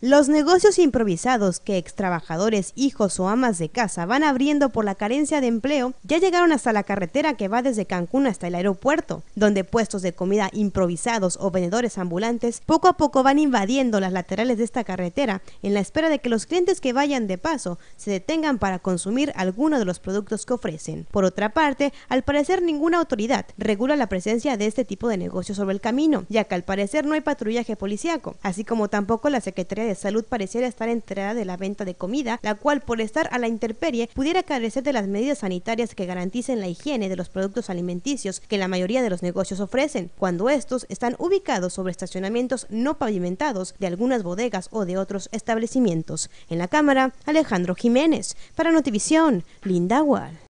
Los negocios improvisados que extrabajadores, hijos o amas de casa van abriendo por la carencia de empleo ya llegaron hasta la carretera que va desde Cancún hasta el aeropuerto, donde puestos de comida improvisados o vendedores ambulantes poco a poco van invadiendo las laterales de esta carretera en la espera de que los clientes que vayan de paso se detengan para consumir alguno de los productos que ofrecen. Por otra parte, al parecer ninguna autoridad regula la presencia de este tipo de negocios sobre el camino, ya que al parecer no hay patrullaje policíaco, así como tampoco la Secretaría de salud pareciera estar enterada de la venta de comida, la cual por estar a la intemperie pudiera carecer de las medidas sanitarias que garanticen la higiene de los productos alimenticios que la mayoría de los negocios ofrecen, cuando estos están ubicados sobre estacionamientos no pavimentados de algunas bodegas o de otros establecimientos. En la cámara, Alejandro Jiménez, para Notivisión, Linda Wall.